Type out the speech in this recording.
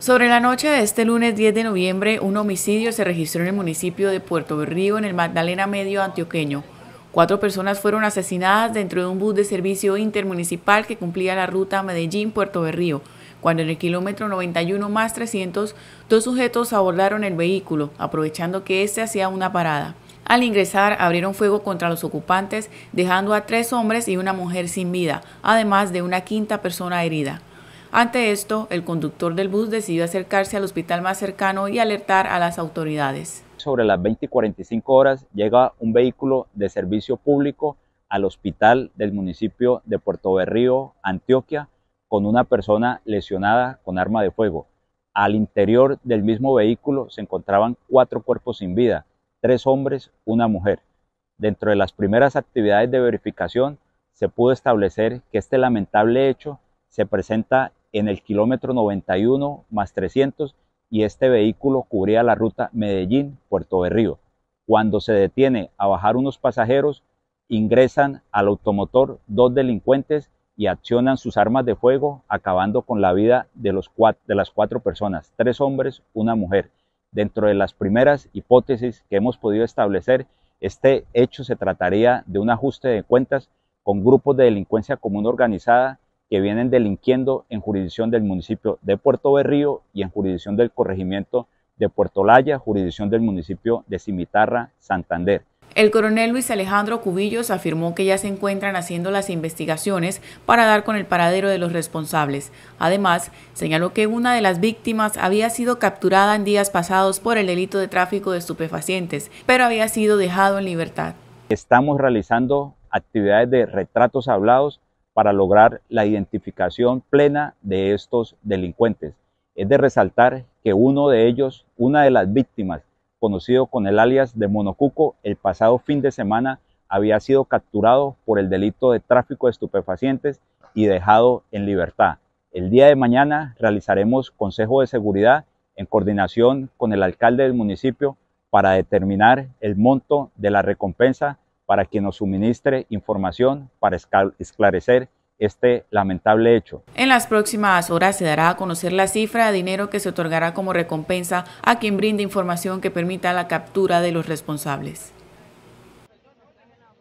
Sobre la noche de este lunes 10 de noviembre, un homicidio se registró en el municipio de Puerto Berrío, en el Magdalena Medio antioqueño. Cuatro personas fueron asesinadas dentro de un bus de servicio intermunicipal que cumplía la ruta Medellín-Puerto Berrío, cuando en el kilómetro 91 más 300, dos sujetos abordaron el vehículo, aprovechando que éste hacía una parada. Al ingresar, abrieron fuego contra los ocupantes, dejando a tres hombres y una mujer sin vida, además de una quinta persona herida. Ante esto, el conductor del bus decidió acercarse al hospital más cercano y alertar a las autoridades. Sobre las 20 y 45 horas llega un vehículo de servicio público al hospital del municipio de Puerto Berrío, Antioquia, con una persona lesionada con arma de fuego. Al interior del mismo vehículo se encontraban cuatro cuerpos sin vida, tres hombres, una mujer. Dentro de las primeras actividades de verificación se pudo establecer que este lamentable hecho se presenta en el kilómetro 91 más 300 y este vehículo cubría la ruta Medellín-Puerto Berrío. Cuando se detiene a bajar unos pasajeros, ingresan al automotor dos delincuentes y accionan sus armas de fuego, acabando con la vida de, los de las cuatro personas, tres hombres, una mujer. Dentro de las primeras hipótesis que hemos podido establecer, este hecho se trataría de un ajuste de cuentas con grupos de delincuencia común organizada que vienen delinquiendo en jurisdicción del municipio de Puerto Berrío y en jurisdicción del corregimiento de Puerto Laya, jurisdicción del municipio de Cimitarra, Santander. El coronel Luis Alejandro Cubillos afirmó que ya se encuentran haciendo las investigaciones para dar con el paradero de los responsables. Además, señaló que una de las víctimas había sido capturada en días pasados por el delito de tráfico de estupefacientes, pero había sido dejado en libertad. Estamos realizando actividades de retratos hablados para lograr la identificación plena de estos delincuentes. Es de resaltar que uno de ellos, una de las víctimas, conocido con el alias de Monocuco, el pasado fin de semana había sido capturado por el delito de tráfico de estupefacientes y dejado en libertad. El día de mañana realizaremos consejo de seguridad en coordinación con el alcalde del municipio para determinar el monto de la recompensa para que nos suministre información para esclarecer este lamentable hecho. En las próximas horas se dará a conocer la cifra de dinero que se otorgará como recompensa a quien brinde información que permita la captura de los responsables.